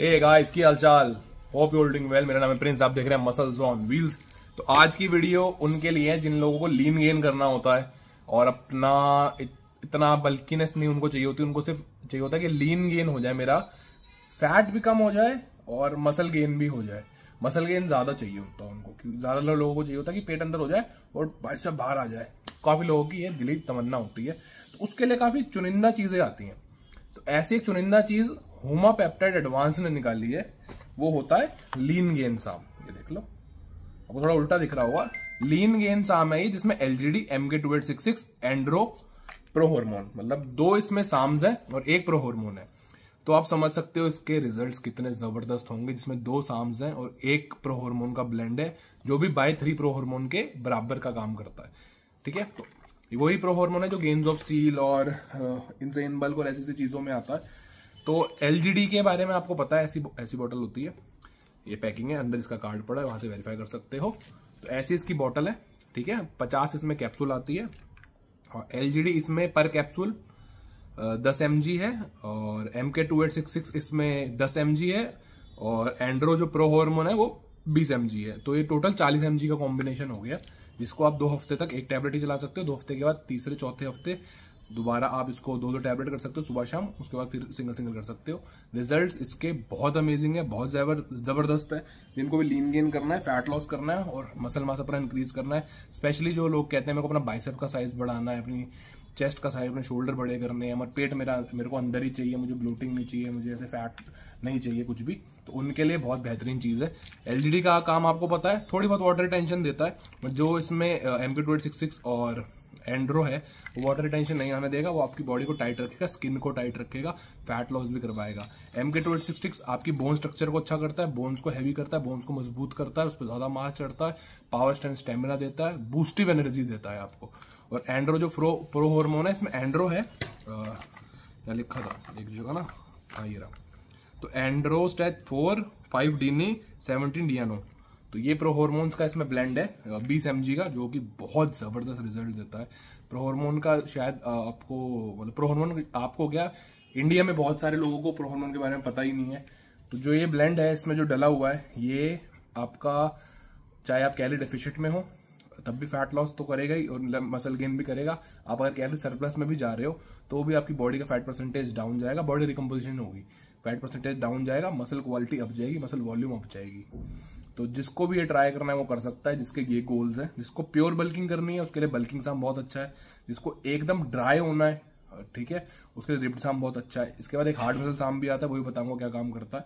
ए guys की हालचाल hope you holding well मेरा नाम है प्रिंस आप देख रहे हैं मसल ऑन व्हील्स तो आज की वीडियो उनके लिए है जिन लोगों को लीन गेन करना होता है और अपना इतना बल्किनेस नहीं उनको चाहिए होती उनको सिर्फ चाहिए होता है कि लीन गेन हो जाए मेरा फैट भी कम हो जाए और मसल गेन भी हो जाए मसल गेन ज्यादा चाहिए होता है उनको क्योंकि ज्यादा लोगों को चाहिए होता है कि पेट अंदर हो जाए और भाई सब बाहर आ जाए काफी लोगों की ये दिली तमन्ना होती है तो उसके लिए काफी चुनिंदा चीजें आती हैं तो ऐसी एक चुनिंदा चीज होमापेप्टाइड एडवांस ने निकाली है वो होता है लीन गेन साम ये देख लो आपको थोड़ा उल्टा दिख रहा होगा लीन गेन साम है ये जिसमें LGD MK two eight six six andro prohormone मतलब दो इसमें साम्स है और एक प्रोहॉर्मोन है तो आप समझ सकते हो इसके रिजल्ट्स कितने जबरदस्त होंगे जिसमें दो साम्स हैं और एक प्रोहॉर्मोन का ब्लेंड है जो भी बाय थ्री प्रोहॉर्मोन के बराबर का काम करता है ठीक है तो वही प्रोहॉर्मोन है जो गेम्स ऑफ स्टील और इनसेन uh, बल्क और ऐसी चीजों में आता है तो एल के बारे में आपको पता है ऐसी ऐसी बॉटल होती है ये पैकिंग है अंदर इसका कार्ड पड़ा है वहां से वेरीफाई कर सकते हो तो ऐसी इसकी बॉटल है ठीक है पचास इसमें कैप्सूल आती है और एल इसमें पर कैप्सूल दस एम है और एम के इसमें दस एम है और एंड्रो जो प्रो हॉर्मोन है वो बीस एम है तो ये टोटल चालीस एम का कॉम्बिनेशन हो गया जिसको आप दो हफ्ते तक एक टैबलेट ही चला सकते हो दो हफ्ते के बाद तीसरे चौथे हफ्ते दोबारा आप इसको दो दो टैबलेट कर सकते हो सुबह शाम उसके बाद फिर सिंगल सिंगल कर सकते हो रिजल्ट्स इसके बहुत अमेजिंग है बहुत ज़बरदस्त है जिनको भी लीन गेन करना है फैट लॉस करना है और मसल मास अपना इंक्रीज करना है स्पेशली जो लोग कहते हैं मेरे को अपना बाइसेप का साइज बढ़ाना है अपनी चेस्ट का साइज अपने शोल्डर बड़े करने हैं और पेट मेरा मेरे को अंदर ही चाहिए मुझे ब्लूटिंग नहीं चाहिए मुझे ऐसे फैट नहीं चाहिए कुछ भी तो उनके लिए बहुत बेहतरीन चीज़ है एलजीडी का काम आपको पता है थोड़ी बहुत वाटर टेंशन देता है जो इसमें एम्पी सिक्स और एंड्रो है वाटर रिटेंशन नहीं आने देगा वो आपकी बॉडी को टाइट रखेगा स्किन को टाइट रखेगा फैट लॉस भी करवाएगा एम के टू आपकी बोन स्ट्रक्चर को अच्छा करता है बोन्स को हैवी करता है बोन्स को मजबूत करता है उस पर ज्यादा मार चढ़ता है पावर स्टैंड स्टेमिना देता है बूस्टिव एनर्जी देता है आपको और एंड्रो जो प्रो प्रो हॉर्मोन है इसमें एंड्रो है क्या लिखा था एक जगह ना आइए हाँ, तो एंड्रो स्टेट फोर फाइव डीनी सेवनटीन डीएनओ तो ये प्रोहॉर्मोन्स का इसमें ब्लेंड है बीस एम का जो कि बहुत ज़बरदस्त रिजल्ट देता है प्रोहॉर्मोन का शायद आपको मतलब प्रोहॉर्मोन आपको क्या इंडिया में बहुत सारे लोगों को प्रोहॉर्मोन के बारे में पता ही नहीं है तो जो ये ब्लेंड है इसमें जो डला हुआ है ये आपका चाहे आप कैली डिफिशिट में हो तब भी फैट लॉस तो करेगा ही और मसल गेन भी करेगा आप अगर कैलरी सरप्लस में भी जा रहे हो तो भी आपकी बॉडी का फैट परसेंटेज डाउन जाएगा बॉडी रिकम्पोजिशन होगी फैट परसेंटेज डाउन जाएगा मसल क्वालिटी अप जाएगी मसल वॉल्यूम अप जाएगी तो जिसको भी ये ट्राई करना है वो कर सकता है जिसके ये गोल्स हैं जिसको प्योर बल्किंग करनी है उसके लिए बल्किंग साम बहुत अच्छा है जिसको एकदम ड्राई होना है ठीक है उसके लिए रिप्ड साम बहुत अच्छा है इसके बाद एक हार्ड मसल साम भी आता है वही बताऊंगा क्या काम करता है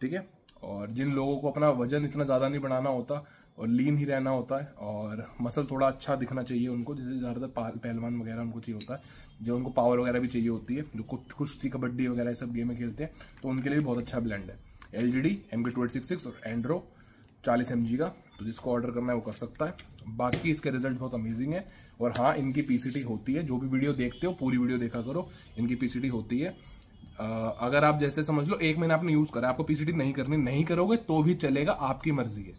ठीक है और जिन लोगों को अपना वजन इतना ज़्यादा नहीं बढ़ाना होता और लीन ही रहना होता है और मसल थोड़ा अच्छा दिखना चाहिए उनको जैसे ज़्यादातर पहलवान वगैरह उनको चाहिए होता है जो उनको पावर वगैरह भी चाहिए होती है जो कुछ कुश्ती कबड्डी वगैरह सब गेम में खेलते हैं तो उनके लिए भी बहुत अच्छा ब्लेंड है L G D M six six और एंड्रो चालीस एम का तो जिसको ऑर्डर करना है वो कर सकता है बाकी इसके रिजल्ट बहुत अमेजिंग है और हाँ इनकी पीसीटी होती है जो भी वीडियो देखते हो पूरी वीडियो देखा करो इनकी पी होती है आ, अगर आप जैसे समझ लो एक महीना आपने यूज करा आपको पीसीटी नहीं करनी नहीं करोगे तो भी चलेगा आपकी मर्जी है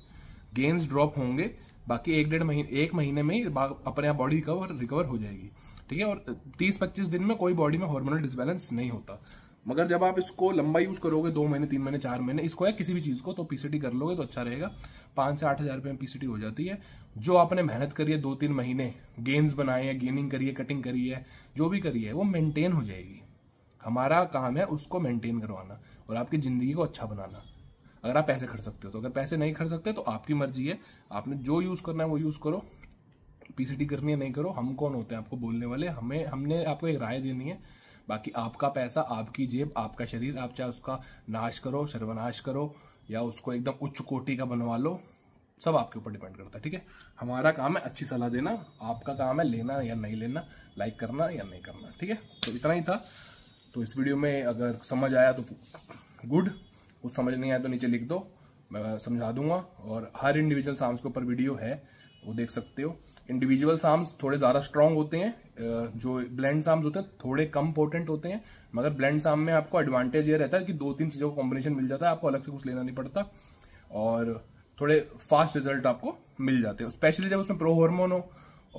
गेंस ड्रॉप होंगे बाकी एक डेढ़ महीने एक महीने में ही अपने आप बॉडी रिकवर रिकवर हो जाएगी ठीक है और 30-25 दिन में कोई बॉडी में हार्मोनल डिसबैलेंस नहीं होता मगर जब आप इसको लंबा यूज़ करोगे दो महीने तीन महीने चार महीने इसको या किसी भी चीज़ को तो पीसीटी कर लोगे तो अच्छा रहेगा पाँच से आठ हज़ार रुपये में पीसीटी हो जाती है जो आपने मेहनत करी है दो तीन महीने गेंस बनाए हैं गेनिंग करी है कटिंग करी है जो भी करी है वो मेनटेन हो जाएगी हमारा काम है उसको मेनटेन करवाना और आपकी ज़िंदगी को अच्छा बनाना अगर आप पैसे खर्च सकते हो तो अगर पैसे नहीं खर्च सकते तो आपकी मर्जी है आपने जो यूज़ करना है वो यूज़ करो पीसीटी करनी है नहीं करो हम कौन होते हैं आपको बोलने वाले हमें हमने आपको एक राय देनी है बाकी आपका पैसा आपकी जेब आपका शरीर आप चाहे उसका नाश करो सर्वनाश करो या उसको एकदम उच्च कोटि का बनवा लो सब आपके ऊपर डिपेंड करता है ठीक है हमारा काम है अच्छी सलाह देना आपका काम है लेना या नहीं लेना लाइक करना या नहीं करना ठीक है तो इतना ही था तो इस वीडियो में अगर समझ आया तो गुड कुछ समझ नहीं आया तो नीचे लिख दो मैं समझा दूंगा और हर इंडिविजुअल साम्स के ऊपर वीडियो है वो देख सकते हो इंडिविजुअल साम्स थोड़े ज़्यादा स्ट्रांग होते हैं जो ब्लेंड साम्स होते हैं थोड़े कम पोर्टेंट होते हैं मगर ब्लेंड साम में आपको एडवांटेज ये रहता है कि दो तीन चीज़ों का कॉम्बिनेशन मिल जाता है आपको अलग से कुछ लेना नहीं पड़ता और थोड़े फास्ट रिजल्ट आपको मिल जाते हैं स्पेशली जब उसमें प्रो हो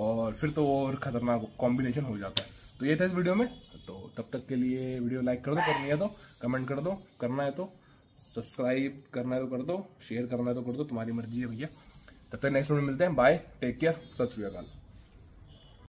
और फिर तो और खतरनाक कॉम्बिनेशन हो जाता है तो ये था इस वीडियो में तो तब तक के लिए वीडियो लाइक कर दो करनी है तो कमेंट कर दो करना है तो सब्सक्राइब करना है तो कर दो शेयर करना है तो कर दो तुम्हारी मर्जी है भैया तब तक नेक्स्ट वीडियो मिलते हैं बाय टेक केयर सत श्रीकाल